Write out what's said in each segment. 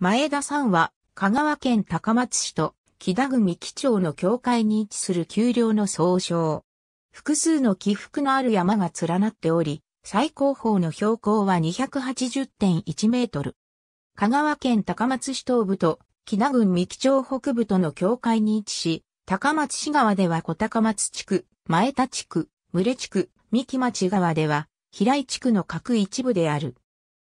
前田さんは、香川県高松市と、木田組基町の境界に位置する丘陵の総称。複数の起伏のある山が連なっており、最高峰の標高は280.1メートル。香川県高松市東部と、木田郡三木町北部との境界に位置し、高松市側では小高松地区、前田地区、群れ地区、三木町側では、平井地区の各一部である。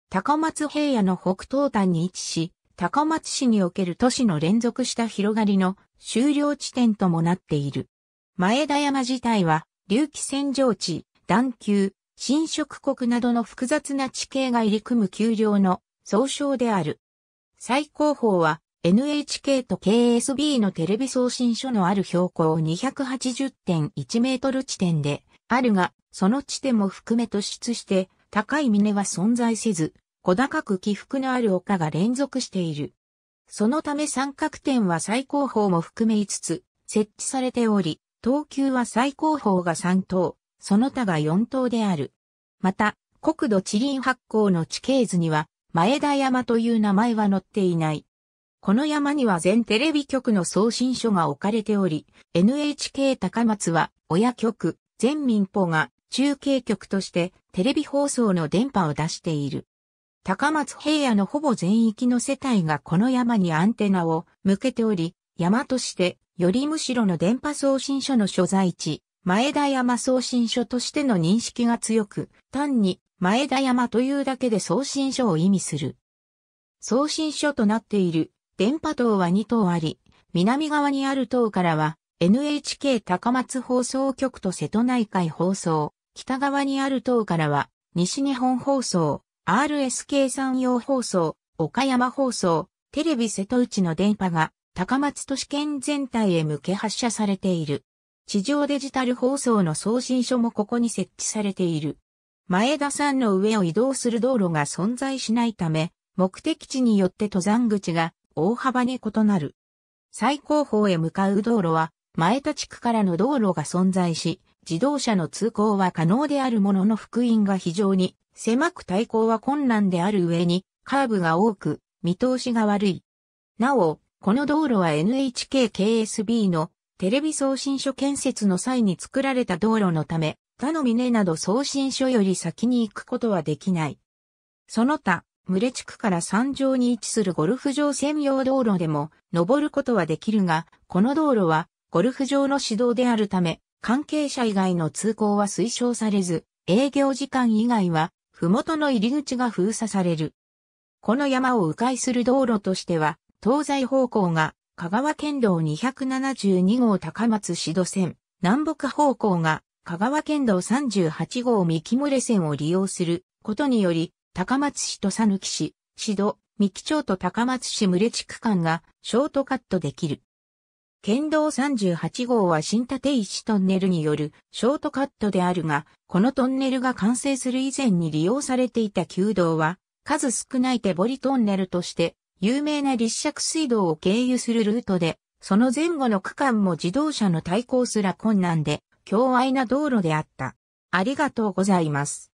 高松平野の北東端に位置し、高松市における都市の連続した広がりの終了地点ともなっている。前田山自体は、隆起扇状地、段球、新植国などの複雑な地形が入り組む丘陵の総称である。最高峰は NHK と KSB のテレビ送信所のある標高280.1メートル地点であるが、その地点も含め突出して高い峰は存在せず、小高く起伏のある丘が連続している。そのため三角点は最高峰も含め5つ設置されており、等級は最高峰が3等、その他が4等である。また、国土地林発行の地形図には、前田山という名前は載っていない。この山には全テレビ局の送信所が置かれており、NHK 高松は親局、全民法が中継局としてテレビ放送の電波を出している。高松平野のほぼ全域の世帯がこの山にアンテナを向けており、山としてよりむしろの電波送信所の所在地、前田山送信所としての認識が強く、単に前田山というだけで送信所を意味する。送信所となっている電波塔は2塔あり、南側にある塔からは NHK 高松放送局と瀬戸内海放送、北側にある塔からは西日本放送、RSK 山陽放送、岡山放送、テレビ瀬戸内の電波が高松都市圏全体へ向け発射されている。地上デジタル放送の送信所もここに設置されている。前田山の上を移動する道路が存在しないため、目的地によって登山口が大幅に異なる。最高峰へ向かう道路は前田地区からの道路が存在し、自動車の通行は可能であるものの福音が非常に狭く対抗は困難である上にカーブが多く見通しが悪い。なお、この道路は NHKKSB のテレビ送信所建設の際に作られた道路のため、他の峰など送信所より先に行くことはできない。その他、群れ地区から山上に位置するゴルフ場専用道路でも登ることはできるが、この道路はゴルフ場の指導であるため、関係者以外の通行は推奨されず、営業時間以外は、麓の入り口が封鎖される。この山を迂回する道路としては、東西方向が、香川県道272号高松市戸線、南北方向が、香川県道38号三木村線を利用することにより、高松市と佐抜市、市戸、三木町と高松市村地区間がショートカットできる。県道38号は新立石トンネルによるショートカットであるが、このトンネルが完成する以前に利用されていた旧道は、数少ない手彫りトンネルとして、有名な立石水道を経由するルートで、その前後の区間も自動車の対抗すら困難で、強愛な道路であった。ありがとうございます。